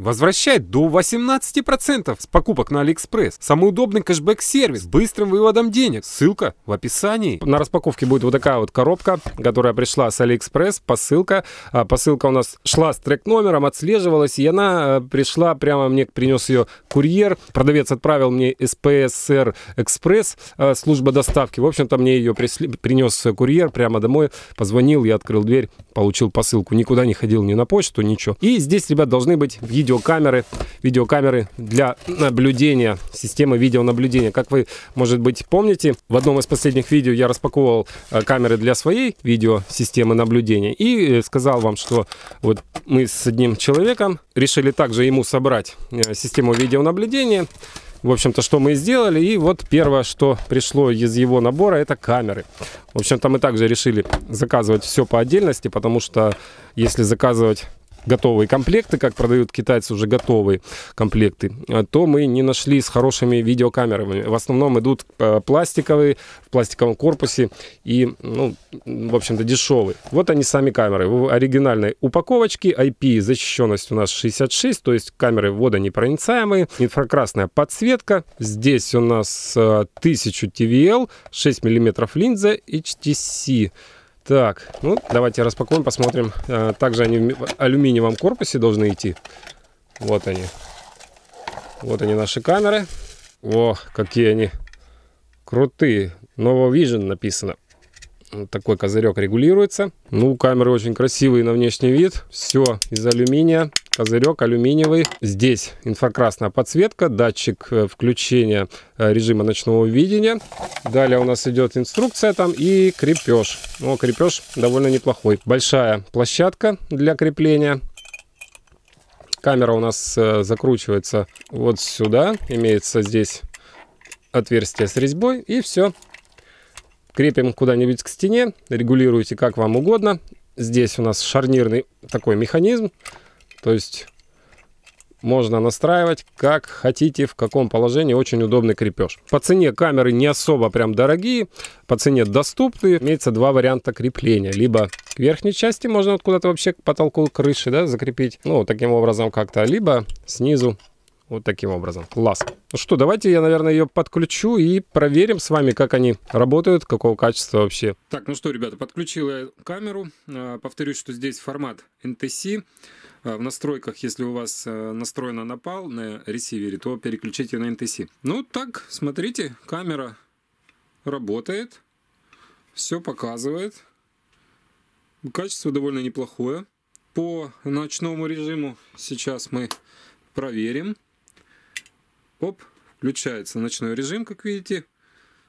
Возвращает до 18% с покупок на Алиэкспресс. Самый удобный кэшбэк-сервис с быстрым выводом денег. Ссылка в описании. На распаковке будет вот такая вот коробка, которая пришла с Алиэкспресс. Посылка. А, посылка у нас шла с трек-номером, отслеживалась. И она э, пришла прямо мне, принес ее курьер. Продавец отправил мне СПСР Экспресс, э, служба доставки. В общем-то, мне ее принес курьер прямо домой. Позвонил, я открыл дверь, получил посылку. Никуда не ходил, ни на почту, ничего. И здесь, ребят, должны быть видео видеокамеры, видеокамеры для наблюдения, системы видеонаблюдения. Как вы, может быть, помните, в одном из последних видео я распаковывал э, камеры для своей видеосистемы наблюдения и э, сказал вам, что вот мы с одним человеком решили также ему собрать э, систему видеонаблюдения. В общем-то, что мы сделали. И вот первое, что пришло из его набора, это камеры. В общем-то, мы также решили заказывать все по отдельности, потому что если заказывать готовые комплекты, как продают китайцы уже готовые комплекты, э, то мы не нашли с хорошими видеокамерами. В основном идут э, пластиковые, в пластиковом корпусе и, ну, в общем-то, дешевые. Вот они сами камеры. В оригинальной упаковочке IP защищенность у нас 66, то есть камеры водонепроницаемые, инфракрасная подсветка. Здесь у нас 1000 TVL, 6 мм линза, HTC так, ну давайте распакуем, посмотрим. Э, также они в алюминиевом корпусе должны идти. Вот они. Вот они наши камеры. О, какие они крутые. Novo Vision написано. Вот такой козырек регулируется. Ну, камеры очень красивые на внешний вид. Все из алюминия козырек алюминиевый. Здесь инфракрасная подсветка, датчик э, включения э, режима ночного видения. Далее у нас идет инструкция там и крепеж. О, крепеж довольно неплохой. Большая площадка для крепления. Камера у нас э, закручивается вот сюда. Имеется здесь отверстие с резьбой и все. Крепим куда-нибудь к стене, регулируйте как вам угодно. Здесь у нас шарнирный такой механизм, то есть можно настраивать как хотите, в каком положении. Очень удобный крепеж. По цене камеры не особо прям дорогие, по цене доступные. Имеется два варианта крепления. Либо к верхней части можно вот куда-то вообще к потолку крыши да, закрепить, ну, таким образом как-то, либо снизу вот таким образом. Класс. Ну что, давайте я, наверное, ее подключу и проверим с вами, как они работают, какого качества вообще. Так, ну что, ребята, подключил я камеру. А, повторюсь, что здесь формат NTC. А, в настройках, если у вас а, настроено на PAL, на ресивере, то переключите на NTC. Ну так, смотрите, камера работает. Все показывает. Качество довольно неплохое. По ночному режиму сейчас мы проверим. Оп, включается ночной режим, как видите.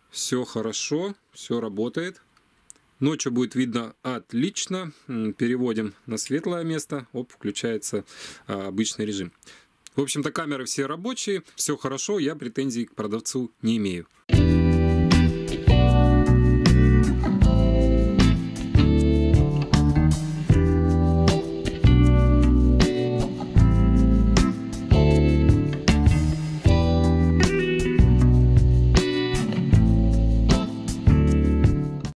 Все хорошо, все работает. Ночью будет видно отлично. Переводим на светлое место. Оп, включается а, обычный режим. В общем-то, камеры все рабочие, все хорошо, я претензий к продавцу не имею.